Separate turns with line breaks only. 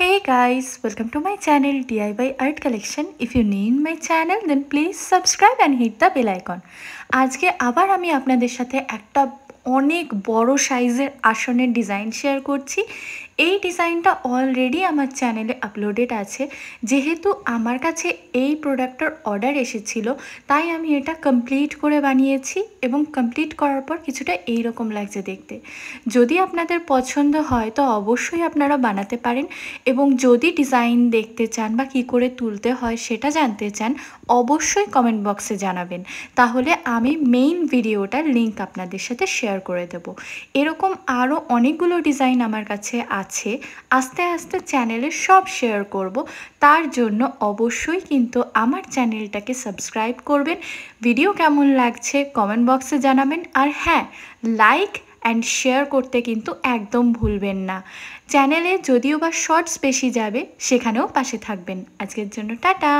Hey guys, welcome to my channel DIY Art Collection. If you need my channel then please subscribe and hit the bell icon. আজকে আবার আমি আপনাদের সাথে একটা অনেক বড় সাইজের আসনের ডিজাইন শেয়ার করছি এই ডিজাইনটা অলরেডি আমার চ্যানেলে আপলোডেড আছে যেহেতু আমার কাছে এই প্রোডাক্টটার অর্ডার এসেছিল তাই আমি এটা কমপ্লিট করে বানিয়েছি এবং কমপ্লিট করার পর কিছুটা এই রকম লাগছে দেখতে যদি আপনাদের পছন্দ হয় তো অবশ্যই আপনারা বানাতে পারেন এবং যদি ডিজাইন দেখতে চান বা কি করে তুলতে হয় সেটা জানতে চান অবশ্যই কমেন্ট বক্সে জানাবেন তাহলে আমি মেইন ভিডিওটার লিঙ্ক আপনাদের সাথে শেয়ার করে দেব এরকম আরও অনেকগুলো ডিজাইন আমার কাছে আছে আছে আস্তে আস্তে চ্যানেলে সব শেয়ার করব তার জন্য অবশ্যই কিন্তু আমার চ্যানেলটাকে সাবস্ক্রাইব করবেন ভিডিও কেমন লাগছে কমেন্ট বক্সে জানাবেন আর হ্যাঁ লাইক অ্যান্ড শেয়ার করতে কিন্তু একদম ভুলবেন না চ্যানেলে যদিও বা শর্টস বেশি যাবে সেখানেও পাশে থাকবেন আজকের জন্য টাটা